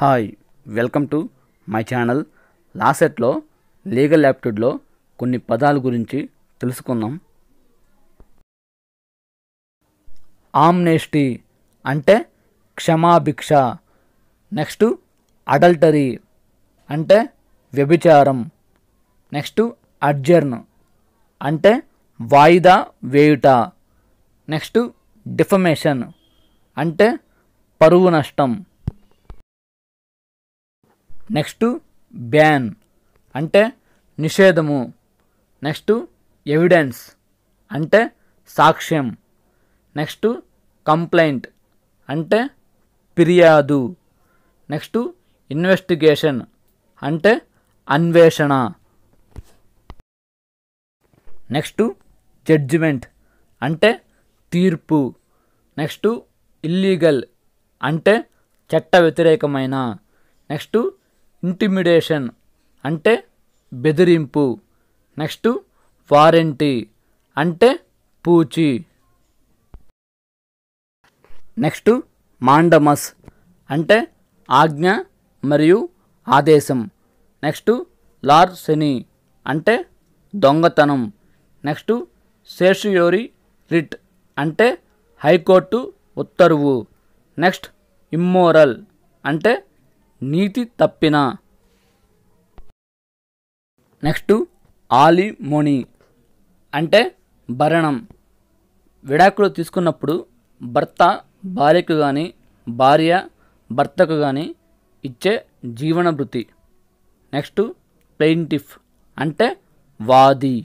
hi welcome to my channel లాసెట్లో legal యాప్టిట్యూడ్లో కొన్ని పదాల గురించి తెలుసుకుందాం ఆమ్నేస్టీ అంటే క్షమాభిక్ష నెక్స్ట్ అడల్టరీ అంటే వ్యభిచారం నెక్స్ట్ అడ్జర్న్ అంటే వాయిదా వేయుట నెక్స్ట్ డిఫమేషన్ అంటే పరువు నష్టం నెక్స్ట్ బ్యాన్ అంటే నిషేధము నెక్స్ట్ ఎవిడెన్స్ అంటే సాక్ష్యం నెక్స్ట్ కంప్లైంట్ అంటే ఫిర్యాదు నెక్స్ట్ ఇన్వెస్టిగేషన్ అంటే అన్వేషణ నెక్స్ట్ జడ్జిమెంట్ అంటే తీర్పు నెక్స్ట్ ఇల్లీగల్ అంటే చట్ట వ్యతిరేకమైన నెక్స్ట్ ఇంటిమిడేషన్ అంటే బెదిరింపు నెక్స్ట్ వారెంటీ అంటే పూచి నెక్స్ట్ మాండమస్ అంటే ఆజ్ఞ మరియు ఆదేశం నెక్స్ట్ లార్సెనీ అంటే దొంగతనం నెక్స్ట్ శేషుయోరి రిట్ అంటే హైకోర్టు ఉత్తర్వు నెక్స్ట్ ఇమ్మోరల్ అంటే నీతి తప్పిన నెక్స్ట్ ఆలిమోని అంటే భరణం విడాకులు తీసుకున్నప్పుడు భర్త భార్యకు కానీ భార్య భర్తకు కానీ ఇచ్చే జీవన వృత్తి నెక్స్ట్ ప్లెయింటిఫ్ అంటే వాది